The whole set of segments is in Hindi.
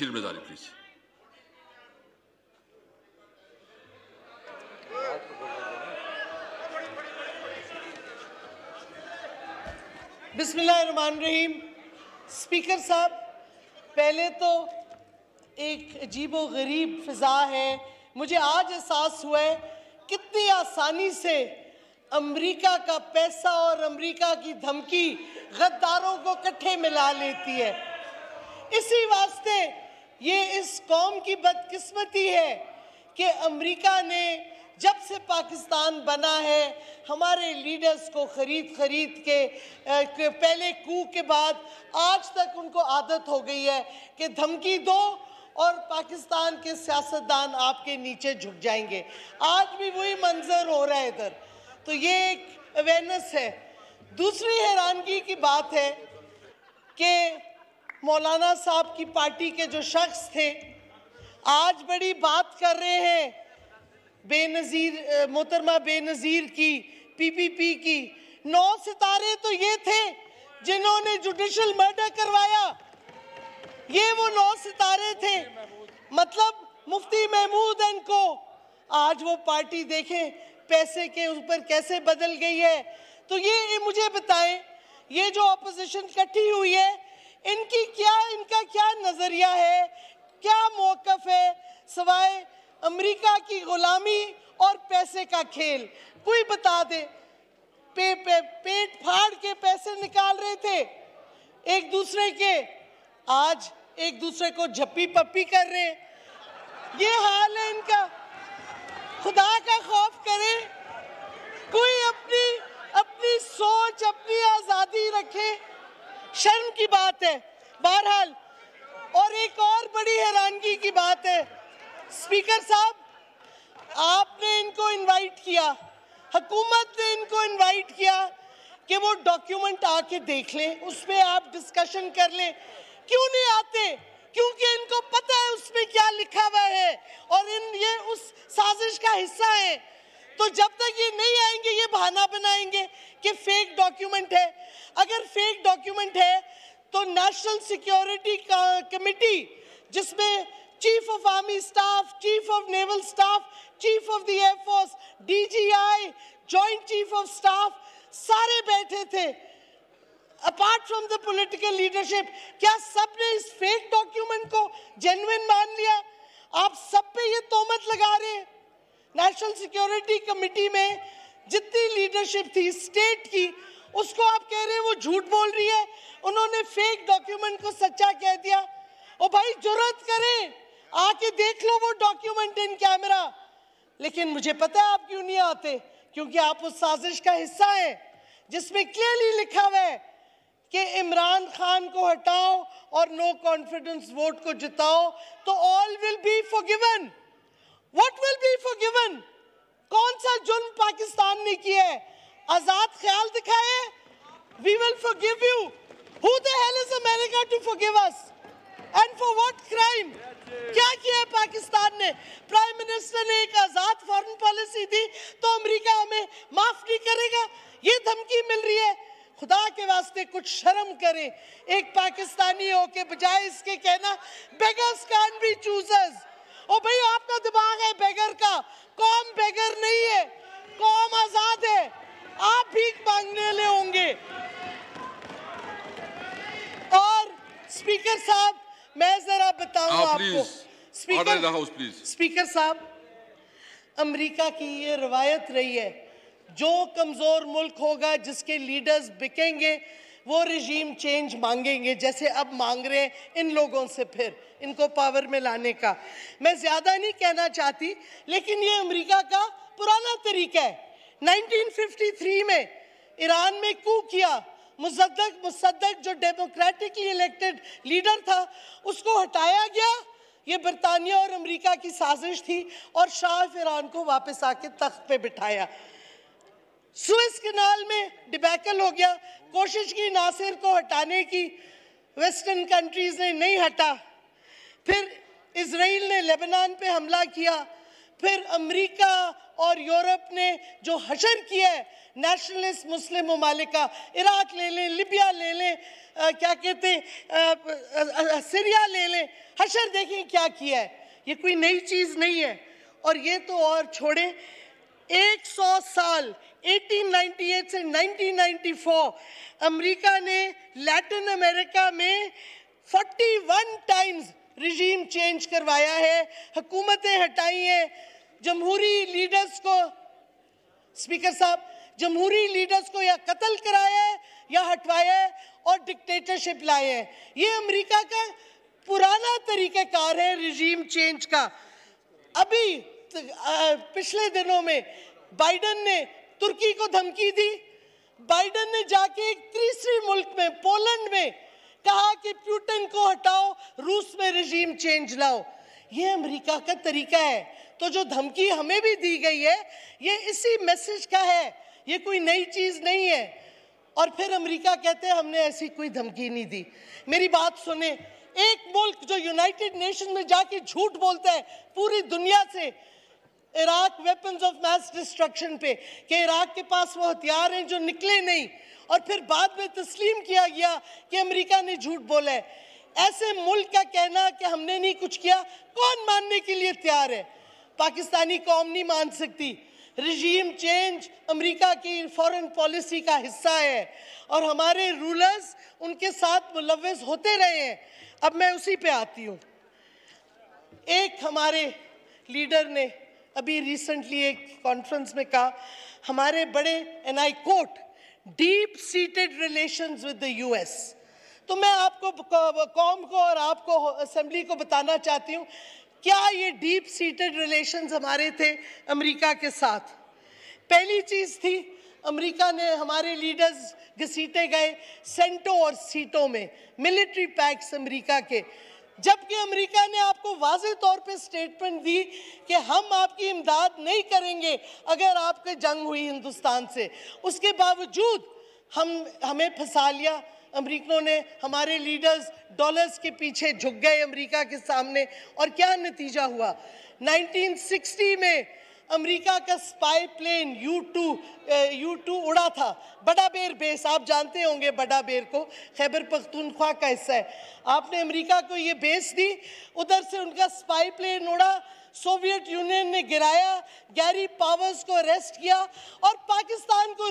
Kilmedali, please. बिस्मिल्लाहिर्रहमानिर्रहीम स्पीकर साहब पहले तो एक अजीब व गरीब फिज़ा है मुझे आज एहसास हुआ है कितनी आसानी से अमेरिका का पैसा और अमेरिका की धमकी गद्दारों को इकट्ठे मिला लेती है इसी वास्ते ये इस कौम की बदकिस्मती है कि अमेरिका ने जब से पाकिस्तान बना है हमारे लीडर्स को ख़रीद ख़रीद के पहले कू के बाद आज तक उनको आदत हो गई है कि धमकी दो और पाकिस्तान के सियासतदान आपके नीचे झुक जाएंगे आज भी वही मंजर हो रहा है इधर तो ये एक अवेयरनेस है दूसरी हैरानगी की बात है कि मौलाना साहब की पार्टी के जो शख्स थे आज बड़ी बात कर रहे हैं बेनज़ीर मोहतरमा बेनज़ीर की पीपीपी की नौ सितारे तो ये थे जिन्होंने जुडिशल मर्डर करवाया ये वो नौ सितारे थे मतलब मुफ्ती महमूद एंड को आज वो पार्टी देखें पैसे के ऊपर कैसे बदल गई है तो ये मुझे बताएं ये जो अपोजिशन इकट्ठी हुई है इनकी क्या इनका क्या नज़रिया है क्या मौकफ है सवाए अमेरिका की गुलामी और पैसे का खेल कोई बता दे पे, पे, पेट फाड़ के पैसे निकाल रहे थे एक दूसरे के आज एक दूसरे को झप्पी पप्पी कर रहे ये हाल है इनका खुदा का खौफ करे कोई अपनी अपनी सोच अपनी आज़ादी रखे शर्म की बात है बहरहाल और एक और बड़ी हैरानगी की बात है स्पीकर साहब आपने इनको इनवाइट किया हकूमत ने इनको इनवाइट किया कि वो डॉक्यूमेंट आके देख लें उसमें आप डिस्कशन कर लें क्यों नहीं आते क्योंकि इनको पता है उसमें क्या लिखा हुआ है और इन ये उस साजिश का हिस्सा है तो जब तक ये नहीं आएंगे ये बहाना बनाएंगे कि फेक डॉक्यूमेंट है अगर फेक डॉक्यूमेंट है तो नेशनल सिक्योरिटी कमिटी जिसमें chief of army staff chief of naval staff chief of the air force DGI joint chief of staff सारे बैठे थे apart from the political leadership क्या सब ने इस फेक डॉक्यूमेंट को जेन्युइन मान लिया आप सब पे ये तोमत लगा रहे हैं नेशनल सिक्योरिटी कमिटी में जितनी लीडरशिप थी स्टेट की उसको आप कह रहे हैं वो झूठ बोल रही है उन्होंने फेक डॉक्यूमेंट को सच्चा कह दिया और भाई जरूरत करें आके देख लो वो डॉक्यूमेंट इन कैमरा लेकिन मुझे पता है आप क्यों नहीं आते क्योंकि आप उस साजिश का हिस्सा हैं जिसमें क्लियरली लिखा हुआ है कि इमरान खान को हटाओ और नो कॉन्फिडेंस वोट को जिताओ तो all will be forgiven what will be forgiven कौन सा जुर्म पाकिस्तान ने किया है आजाद ख्याल दिखाए we will forgive you Who the hell is America to forgive us? And for what crime? क्या किया है पाकिस्तान ने प्राइम मिनिस्टर ने एक आजाद फॉरन पॉलिसी दी तो अमेरिका हमें माफ नहीं करेगा ये धमकी मिल रही है खुदा के वास्ते कुछ शर्म करें एक पाकिस्तानी हो के बजाय इसके कहना बेगर्स कान बी चूजर्स ओ भाई आपका दिमाग है बेगर का कौम बेगर नहीं है कौम आजाद है आप भीख मांगने ले होंगे और स्पीकर साहब मैं जरा बताऊं आप हाँ, आपको स्पीकर हाउस प्लीज स्पीकर साहब अमेरिका की ये रवायत रही है जो कमजोर मुल्क होगा जिसके लीडर्स बिकेंगे वो रिजीम चेंज मांगेंगे जैसे अब मांग रहे हैं इन लोगों से फिर इनको पावर में लाने का मैं ज़्यादा नहीं कहना चाहती लेकिन ये अमेरिका का पुराना तरीका है 1953 में ईरान में कू किया मुसदक मुसदक जो डेमोक्रेटिकली इलेक्टेड लीडर था उसको हटाया गया ये बरतानिया और अमेरिका की साजिश थी और शाह ईरान को वापस आके तख्त पे बिठाया सुएस कनाल में डिबैकल हो गया कोशिश की नासिर को हटाने की वेस्टर्न कंट्रीज़ ने नहीं हटा फिर इसराइल ने लेबनान पे हमला किया फिर अमेरिका और यूरोप ने जो हशर किया है नेशनलिस्ट मुस्लिम ममालिका इराक ले लें लिबिया ले लें क्या कहते सीरिया ले लें हशर देखें क्या किया है ये कोई नई चीज़ नहीं है और ये तो और छोड़ें 100 साल 1898 से 1994 अमेरिका ने लैटिन अमेरिका में 41 टाइम्स रिजीम चेंज करवाया है हकूमतें हटाई हैं जमहूरी लीडर्स को स्पीकर साहब जमहूरी लीडर्स को या कत्ल कराया है या हटवाया है और डिक्टेटरशिप लाए हैं ये अमेरिका का पुराना तरीक़ेकार है रिजीम चेंज का अभी पिछले दिनों में बाइडन ने तुर्की को धमकी दी बाइडन ने जाके एक तीसरे मुल्क में पोलैंड में कहा कि प्यूटन को हटाओ रूस में रिजीम चेंज लाओ ये अमेरिका का तरीका है तो जो धमकी हमें भी दी गई है ये इसी मैसेज का है ये कोई नई चीज़ नहीं है और फिर अमेरिका कहते हैं हमने ऐसी कोई धमकी नहीं दी मेरी बात सुने एक मुल्क जो यूनाइटेड नेशन में जाके झूठ बोलता है पूरी दुनिया से Iraq weapons of mass destruction पे कि इराक के पास वो हथियार हैं जो निकले नहीं और फिर बाद में तस्लीम किया गया कि अमेरिका ने झूठ बोला है ऐसे मुल्क का कहना कि हमने नहीं कुछ किया कौन मानने के लिए तैयार है पाकिस्तानी कौम नहीं मान सकती रजीम चेंज अमेरिका की फॉरेन पॉलिसी का हिस्सा है और हमारे रूलर्स उनके साथ मुलवस होते रहे हैं अब मैं उसी पे आती हूँ एक हमारे लीडर ने अभी रिसेंटली एक कॉन्फ्रेंस में कहा हमारे बड़े and I quote deep seated relation with the US तो मैं आपको कौम को और आपको असेंबली को बताना चाहती हूँ क्या ये डीप सीटेड रिलेशन हमारे थे अमरीका के साथ पहली चीज़ थी अमरीका ने हमारे लीडर्स घसीटे गए सेंटो और सीटों में मिलिट्री पैक्स अमरीका के जबकि अमेरिका ने आपको वाज तौर पे स्टेटमेंट दी कि हम आपकी इमदाद नहीं करेंगे अगर आपके जंग हुई हिंदुस्तान से उसके बावजूद हम हमें फंसा लिया अमरीकनों ने हमारे लीडर्स डॉलर्स के पीछे झुक गए अमेरिका के सामने और क्या नतीजा हुआ 1960 में अमेरिका का spy plane U two U two उड़ा था बड़ा बेर बेस आप जानते होंगे बड़ा बेर को खैबर पख्तूनख्वा का हिस्सा है आपने अमेरिका को ये बेस दी उधर से उनका स्पाई प्लेन उड़ा सोवियत यूनियन ने गिराया गैरी पावर्स को अरेस्ट किया और पाकिस्तान को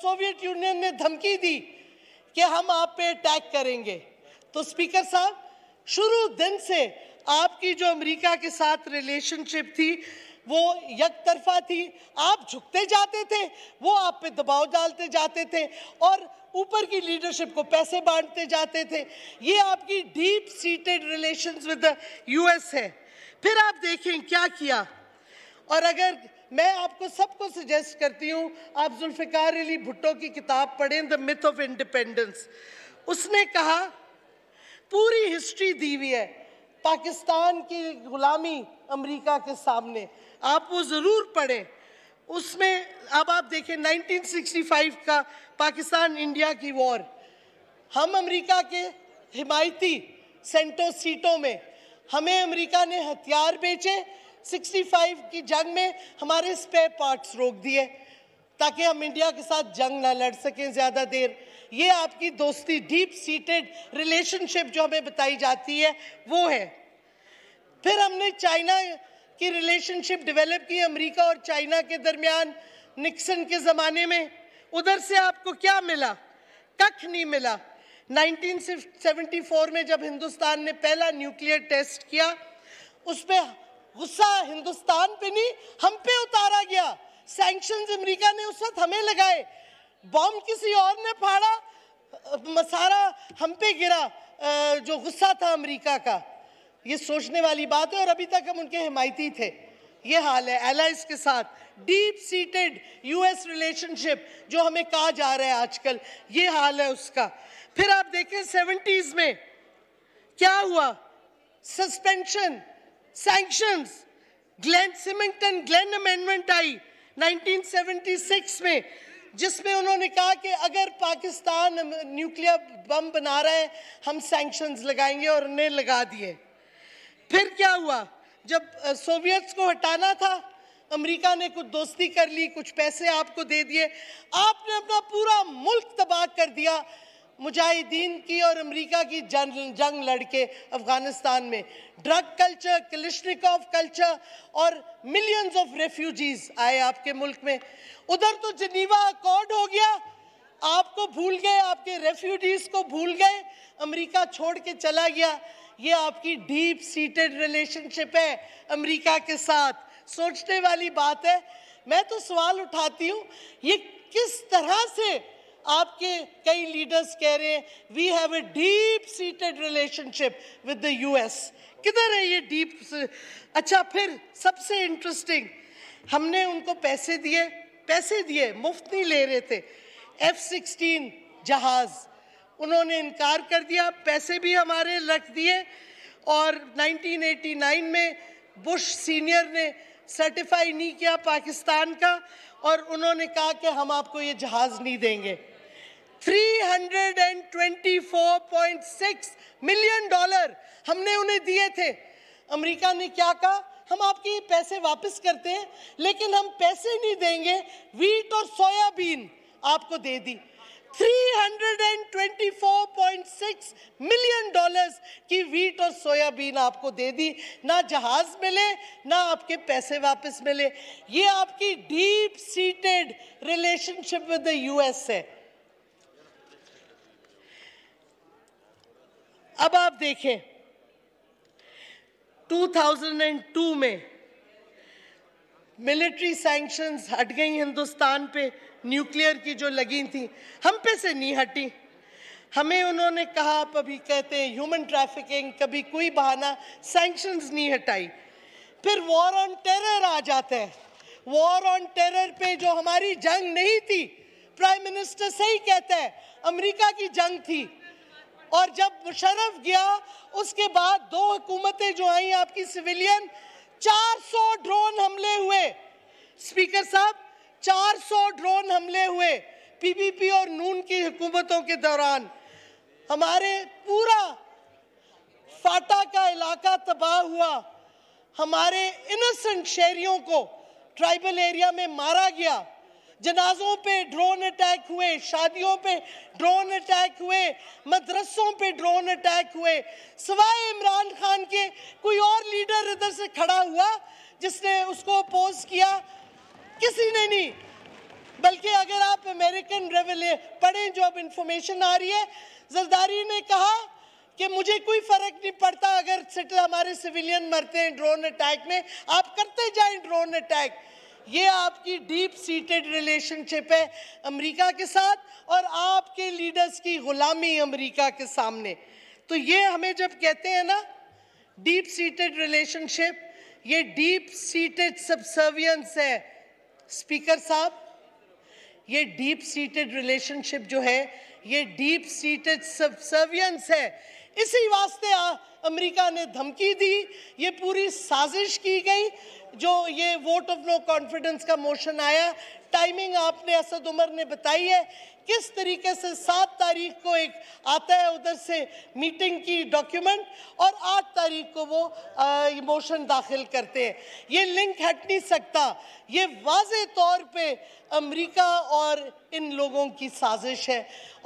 सोवियत यूनियन ने धमकी दी कि हम आप पे अटैक करेंगे तो स्पीकर साहब शुरू दिन से आपकी जो अमेरिका के साथ रिलेशनशिप थी वो यक तरफा थी आप झुकते जाते थे वो आप पे दबाव डालते जाते थे और ऊपर की लीडरशिप को पैसे बांटते जाते थे ये आपकी deep seated relations with the US है फिर आप देखें क्या किया और अगर मैं आपको सबको सजेस्ट करती हूँ आप जुल्फ़िकार अली भुट्टो की किताब पढ़ें द मिथ ऑफ इंडिपेंडेंस उसने कहा पूरी हिस्ट्री दी हुई है पाकिस्तान की गुलामी अमेरिका के सामने आप वो ज़रूर पढ़ें उसमें अब आप देखें 1965 का पाकिस्तान इंडिया की वॉर हम अमेरिका के हिमायती सेंटो सीटों में हमें अमेरिका ने हथियार बेचे 65 की जंग में हमारे स्पेयर पार्ट्स रोक दिए ताकि हम इंडिया के साथ जंग ना लड़ सकें ज़्यादा देर ये आपकी दोस्ती डीप सीटेड रिलेशनशिप जो हमें बताई जाती है वो है फिर हमने चाइना की रिलेशनशिप डेवलप की अमेरिका और चाइना के दरमियान निक्सन के ज़माने में उधर से आपको क्या मिला कख नहीं मिला 1974 में जब हिंदुस्तान ने पहला न्यूक्लियर टेस्ट किया उस पर गुस्सा हिंदुस्तान पे नहीं हम पे उतारा गया सैंक्शंस अमेरिका ने उस वक्त हमें लगाए बॉम्ब किसी और ने फाड़ा मसारा हम पे गिरा जो गुस्सा था अमेरिका का ये सोचने वाली बात है और अभी तक हम उनके हिमायती थे ये हाल है एलाइज के साथ डीप सीटेड यूएस रिलेशनशिप जो हमें कहा जा रहा है आजकल ये हाल है उसका फिर आप देखें सेवेंटीज में क्या हुआ suspension sanction Glenn Symington Glenn amendment आई 1976 में जिसमें उन्होंने कहा कि अगर पाकिस्तान न्यूक्लियर बम बना रहा है हम सैंक्शंस लगाएंगे और उन्हें लगा दिए फिर क्या हुआ जब सोवियत्स को हटाना था अमेरिका ने कुछ दोस्ती कर ली कुछ पैसे आपको दे दिए आपने अपना पूरा मुल्क तबाह कर दिया मुजाहिदीन की और अमेरिका की जंग जंग लड़के अफगानिस्तान में ड्रग कल्चर ऑफ कल्चर और मिलियंस ऑफ रेफ्यूजीज आए आपके मुल्क में उधर तो जनीवा अकॉर्ड हो गया आपको भूल गए आपके रेफ्यूजीज को भूल गए अमेरिका छोड़ के चला गया ये आपकी डीप सीटेड रिलेशनशिप है अमेरिका के साथ सोचने वाली बात है मैं तो सवाल उठाती हूँ ये किस तरह से आपके कई लीडर्स कह रहे हैं we have a deep seated relationship with the US किधर है ये डीप अच्छा फिर सबसे इंटरेस्टिंग हमने उनको पैसे दिए पैसे दिए मुफ्त नहीं ले रहे थे एफ सिक्सटीन जहाज़ उन्होंने इनकार कर दिया पैसे भी हमारे रख दिए और 1989 में बुश सीनियर ने सर्टिफाई नहीं किया पाकिस्तान का और उन्होंने कहा कि हम आपको ये जहाज़ नहीं देंगे 324.6 मिलियन डॉलर हमने उन्हें दिए थे अमेरिका ने क्या कहा हम आपके पैसे वापस करते हैं लेकिन हम पैसे नहीं देंगे वीट और सोयाबीन आपको दे दी 324.6 मिलियन डॉलर्स की वीट और सोयाबीन आपको दे दी ना जहाज मिले ना आपके पैसे वापस मिले ये आपकी deep seated relationship with the US है अब आप देखें 2002 में मिलिट्री सैंक्शंस हट गई हिंदुस्तान पे न्यूक्लियर की जो लगी थी हम पे से नहीं हटी हमें उन्होंने कहा आप अभी कहते हैं ह्यूमन ट्रैफिकिंग कभी कोई बहाना सैंक्शंस नहीं हटाई फिर वॉर ऑन टेरर आ जाता है वॉर ऑन टेरर पे जो हमारी जंग नहीं थी प्राइम मिनिस्टर सही कहता है अमेरिका की जंग थी और जब मुशरफ गया उसके बाद दो हुकूमतें जो आई आपकी सिविलियन 400 ड्रोन हमले हुए स्पीकर साहब 400 ड्रोन हमले हुए पीपीपी और नून की हुकूमतों के दौरान हमारे पूरा फाटा का इलाका तबाह हुआ हमारे इनोसेंट शहरियों को ट्राइबल एरिया में मारा गया जनाजों पे ड्रोन अटैक हुए शादियों पे ड्रोन अटैक हुए मदरसों पे ड्रोन अटैक हुए सवाए इमरान खान के कोई और लीडर इधर से खड़ा हुआ जिसने उसको अपोज किया किसी ने नहीं बल्कि अगर आप अमेरिकन रेवले पढ़ें जो अब इंफॉर्मेशन आ रही है जरदारी ने कहा कि मुझे कोई फर्क नहीं पड़ता अगर हमारे सिविलियन मरते हैं ड्रोन अटैक में आप करते जाएं ड्रोन अटैक ये आपकी डीप सीटेड रिलेशनशिप है अमेरिका के साथ और आपके लीडर्स की गुलामी अमेरिका के सामने तो ये हमें जब कहते हैं ना डीप सीटेड रिलेशनशिप ये डीप सीटेड सबसर्वियंस है स्पीकर साहब ये डीप सीटेड रिलेशनशिप जो है ये डीप सीटेड सबसर्वियंस है इसी वास्ते अमेरिका ने धमकी दी ये पूरी साजिश की गई जो ये वोट ऑफ नो कॉन्फिडेंस का मोशन आया टाइमिंग आपने असद उमर ने बताई है किस तरीके से सात तारीख को एक आता है उधर से मीटिंग की डॉक्यूमेंट और आठ तारीख को वो मोशन दाखिल करते हैं ये लिंक हट नहीं सकता ये वाज तौर पे अमेरिका और इन लोगों की साजिश है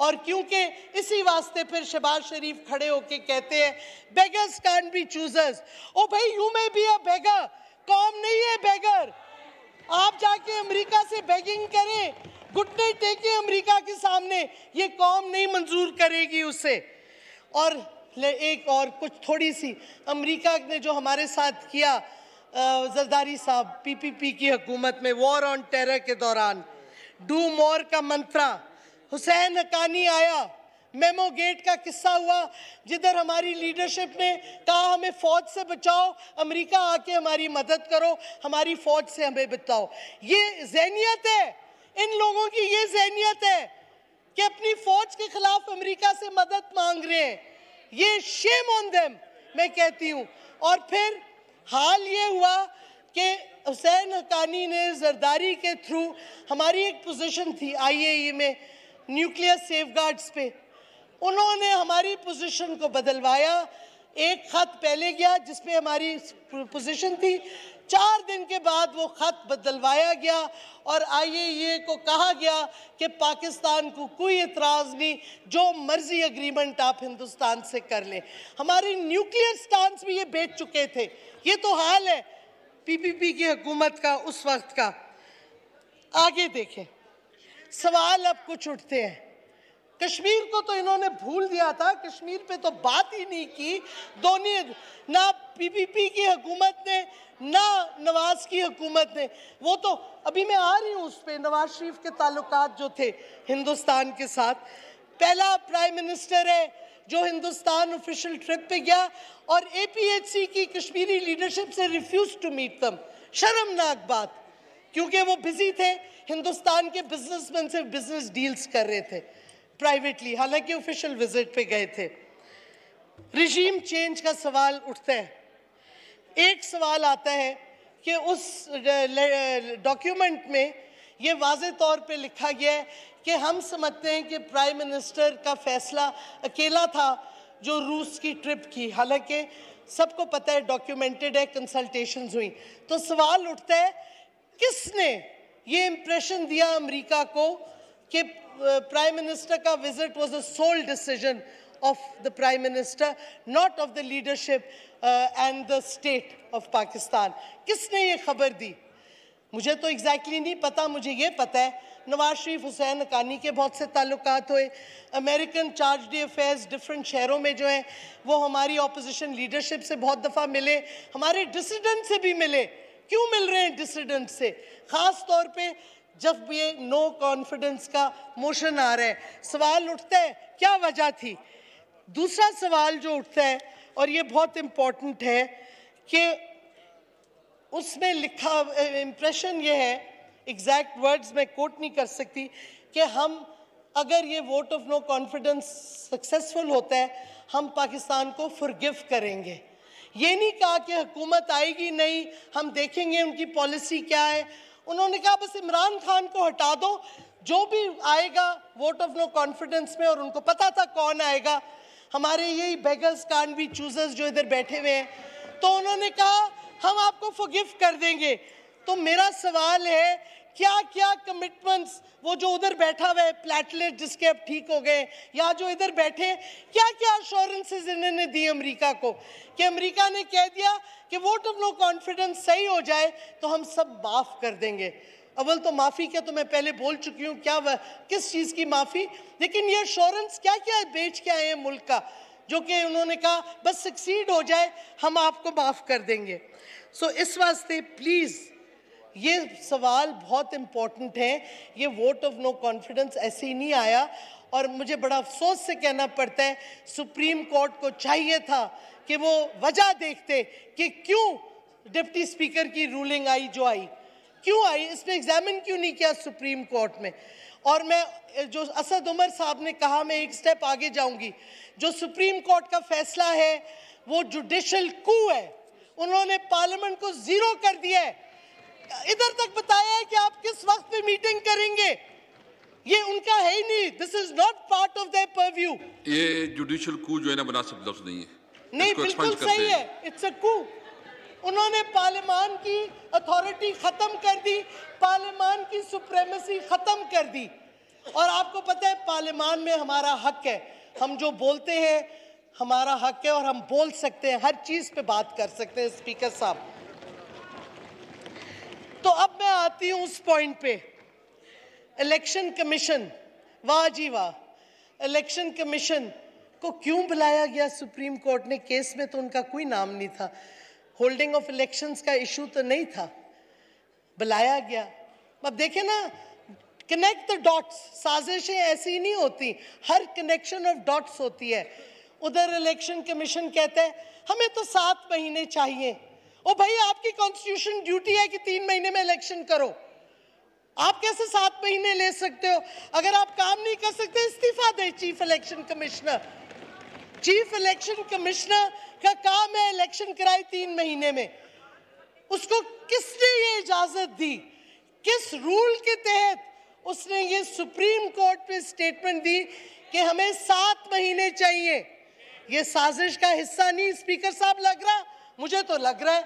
और क्योंकि इसी वास्ते फिर शहबाज शरीफ खड़े होके कहते हैं बेगर्स कैन बी चूजर्स ओ भाई यू में भी अ बेगर कौम नहीं है बेगर आप जाके अमेरिका से बैगिंग करें घुटने टेके अमेरिका के सामने ये कौम नहीं मंजूर करेगी उसे और ले एक और कुछ थोड़ी सी अमेरिका ने जो हमारे साथ किया जरदारी साहब पीपीपी की हुकूमत में वॉर ऑन टेरर के दौरान डू मोर का मंत्रा हुसैन हकानी आया मेमो गेट का किस्सा हुआ जिधर हमारी लीडरशिप ने कहा हमें फौज से बचाओ अमेरिका आके हमारी मदद करो हमारी फौज से हमें बचाओ ये जहनीत है इन लोगों की ये जहनीत है कि अपनी फौज के खिलाफ अमेरिका से मदद मांग रहे हैं ये शेम ऑन देम मैं कहती हूँ और फिर हाल ये हुआ कि हुसैन हकानी ने जरदारी के थ्रू हमारी एक पोजीशन थी आईएई e में न्यूक्लियर गार्ड्स पे उन्होंने हमारी पोजीशन को बदलवाया एक ख़त पहले गया जिसमें हमारी पोजीशन थी चार दिन के बाद वो ख़त बदलवाया गया और आईएए को कहा गया कि पाकिस्तान को कोई इतराज़ नहीं जो मर्ज़ी अग्रीमेंट आप हिंदुस्तान से कर लें हमारी न्यूक्लियर स्टांस भी ये बेच चुके थे ये तो हाल है पीपीपी की हुकूमत का उस वक्त का आगे देखें सवाल अब कुछ उठते हैं कश्मीर को तो इन्होंने भूल दिया था कश्मीर पे तो बात ही नहीं की दोनों ना पीपीपी की हुकूमत ने ना नवाज की हुकूमत ने वो तो अभी मैं आ रही हूँ उस पर नवाज शरीफ के ताल्लुक जो थे हिंदुस्तान के साथ पहला प्राइम मिनिस्टर है जो हिंदुस्तान ऑफिशियल ट्रिप पे गया और एपीएचसी की कश्मीरी लीडरशिप से रिफ्यूज टू मीट दम शर्मनाक बात क्योंकि वो बिजी थे हिंदुस्तान के बिजनेसमैन से बिजनेस डील्स कर रहे थे प्राइवेटली हालांकि ऑफिशियल विजिट पे गए थे रिजीम चेंज का सवाल उठता है एक सवाल आता है कि उस डॉक्यूमेंट में ये वाज तौर पे लिखा गया है कि हम समझते हैं कि प्राइम मिनिस्टर का फैसला अकेला था जो रूस की ट्रिप की हालांकि सबको पता है डॉक्यूमेंटेड है कंसल्टेशन हुई तो सवाल उठता है किसने ये इम्प्रेशन दिया अमेरिका को कि प्राइम मिनिस्टर का visit was a sole decision of the Prime Minister, not of the leadership uh, and the state of किसने ये खबर दी मुझे तो एग्जैक्टली exactly नहीं पता मुझे ये पता है नवाज शरीफ हुसैन कानी के बहुत से ताल्लुकात हुए American charge d'affaires different शहरों में जो हैं वो हमारी अपोजिशन लीडरशिप से बहुत दफ़ा मिले हमारे डिसिडेंट से भी मिले क्यों मिल रहे हैं डिसिडेंट से ख़ास तौर पे जब ये नो कॉन्फिडेंस का मोशन आ रहा है सवाल उठता है क्या वजह थी दूसरा सवाल जो उठता है और ये बहुत इम्पॉर्टेंट है कि उसमें लिखा इम्प्रेशन ये है एग्जैक्ट वर्ड्स में कोट नहीं कर सकती कि हम अगर ये vote of no confidence successful होता है हम पाकिस्तान को फुरगिव करेंगे ये नहीं कहा कि हुकूमत आएगी नहीं हम देखेंगे उनकी पॉलिसी क्या है उन्होंने कहा बस इमरान खान को हटा दो जो भी आएगा वोट ऑफ नो कॉन्फिडेंस में और उनको पता था कौन आएगा हमारे यही बेगर्स कान भी चूजर्स जो इधर बैठे हुए हैं तो उन्होंने कहा हम आपको फॉरगिव कर देंगे तो मेरा सवाल है क्या क्या कमिटमेंट्स वो जो उधर बैठा हुआ है प्लेटलेट जिसके अब ठीक हो गए या जो इधर बैठे क्या क्या अश्योरेंसेज इन्होंने दी अमेरिका को कि अमेरिका ने कह दिया कि वोट ऑफ नो कॉन्फिडेंस सही हो जाए तो हम सब माफ़ कर देंगे अवल तो माफ़ी क्या तो मैं पहले बोल चुकी हूँ क्या वह किस चीज़ की माफ़ी लेकिन ये अश्योरेंस क्या क्या बेच के आए हैं मुल्क का जो कि उन्होंने कहा बस सक्सीड हो जाए हम आपको माफ़ कर देंगे सो so, इस वास्ते प्लीज़ ये सवाल बहुत इम्पोर्टेंट है ये वोट ऑफ नो कॉन्फिडेंस ऐसे ही नहीं आया और मुझे बड़ा अफसोस से कहना पड़ता है सुप्रीम कोर्ट को चाहिए था कि वो वजह देखते कि क्यों डिप्टी स्पीकर की रूलिंग आई जो आई क्यों आई इस पर एग्जामिन क्यों नहीं किया सुप्रीम कोर्ट में और मैं जो असद उमर साहब ने कहा मैं एक स्टेप आगे जाऊंगी जो सुप्रीम कोर्ट का फैसला है वो जुडिशल कू है उन्होंने पार्लियामेंट को ज़ीरो कर दिया है इधर तक बताया है कि आप किस वक्त पे मीटिंग करेंगे ये उनका है ही नहीं this is not part of their purview ये जुडिशियल कू जो है ना मुनासिब लफ्ज नहीं है नहीं बिल्कुल सही है इट्स अ कू उन्होंने पार्लियामान की अथॉरिटी खत्म कर दी पार्लियामान की सुप्रीमेसी खत्म कर दी और आपको पता है पार्लियामान में हमारा हक है हम जो बोलते हैं हमारा हक है और हम बोल सकते हैं हर चीज़ पे बात कर सकते हैं स्पीकर साहब तो अब मैं आती हूँ उस पॉइंट पे इलेक्शन कमीशन वाह जी वाह इलेक्शन कमीशन को क्यों बुलाया गया सुप्रीम कोर्ट ने केस में तो उनका कोई नाम नहीं था होल्डिंग ऑफ इलेक्शंस का इशू तो नहीं था बुलाया गया अब देखें ना कनेक्ट द डॉट्स साजिशें ऐसी नहीं होती हर कनेक्शन ऑफ डॉट्स होती है उधर इलेक्शन कमीशन कहते हैं हमें तो सात महीने चाहिए ओ भाई आपकी कॉन्स्टिट्यूशन ड्यूटी है कि तीन महीने में इलेक्शन करो आप कैसे सात महीने ले सकते हो अगर आप काम नहीं कर सकते इस्तीफा दे chief election commissioner chief election commissioner का काम है इलेक्शन कराए तीन महीने में उसको किसने ये इजाजत दी किस रूल के तहत उसने ये सुप्रीम कोर्ट पे स्टेटमेंट दी कि हमें सात महीने चाहिए ये साजिश का हिस्सा नहीं स्पीकर साहब लग रहा मुझे तो लग रहा है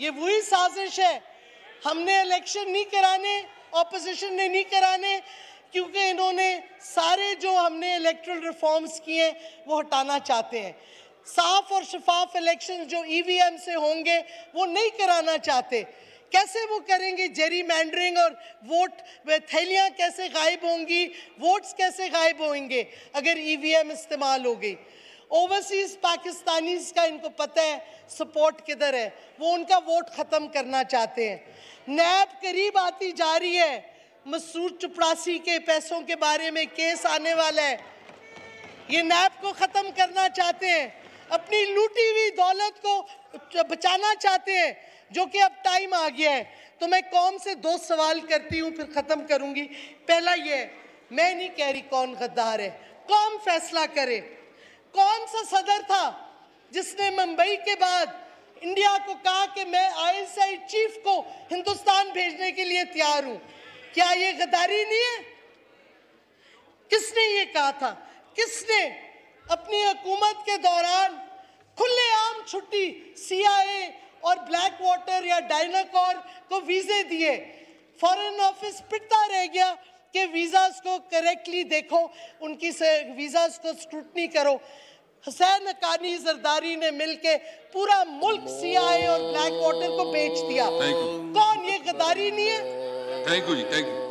ये वही साजिश है हमने इलेक्शन नहीं कराने ऑपोजिशन ने नहीं कराने क्योंकि इन्होंने सारे जो हमने इलेक्ट्रल रिफॉर्म्स किए वो हटाना चाहते हैं साफ और शफाफ इलेक्शन जो ईवीएम e से होंगे वो नहीं कराना चाहते कैसे वो करेंगे जेरी मैंडरिंग और वोट थैलियाँ कैसे गायब होंगी वोट्स कैसे गायब होंगे अगर ईवीएम e इस्तेमाल हो गई ओवरसीज पाकिस्तानीज का इनको पता है सपोर्ट किधर है वो उनका वोट ख़त्म करना चाहते हैं नैब करीब आती जा रही है मसूद चपरासी के पैसों के बारे में केस आने वाला है ये नैब को ख़त्म करना चाहते हैं अपनी लूटी हुई दौलत को बचाना चाहते हैं जो कि अब टाइम आ गया है तो मैं कौम से दो सवाल करती हूँ फिर ख़त्म करूँगी पहला ये मैं नहीं कह रही कौन गद्दार है कौन फैसला करे कौन सा सदर था जिसने मुंबई के बाद इंडिया को कहा कि मैं आईएसआई चीफ को हिंदुस्तान भेजने के लिए तैयार हूं क्या ये गद्दारी नहीं है किसने ये कहा था किसने अपनी हुकूमत के दौरान खुलेआम छुट्टी सीआईए और ब्लैक वाटर या डायनाकॉर को वीजे दिए फॉरेन ऑफिस पिटता रह गया कि वीज़ाज़ को करेक्टली देखो उनकी वीज़ाज़ को स्क्रूटनी करो हुसैन अकानी जरदारी ने मिलके पूरा मुल्क सियाए और ब्लैक वाटर को बेच दिया कौन ये गदारी नहीं है thank you ji thank you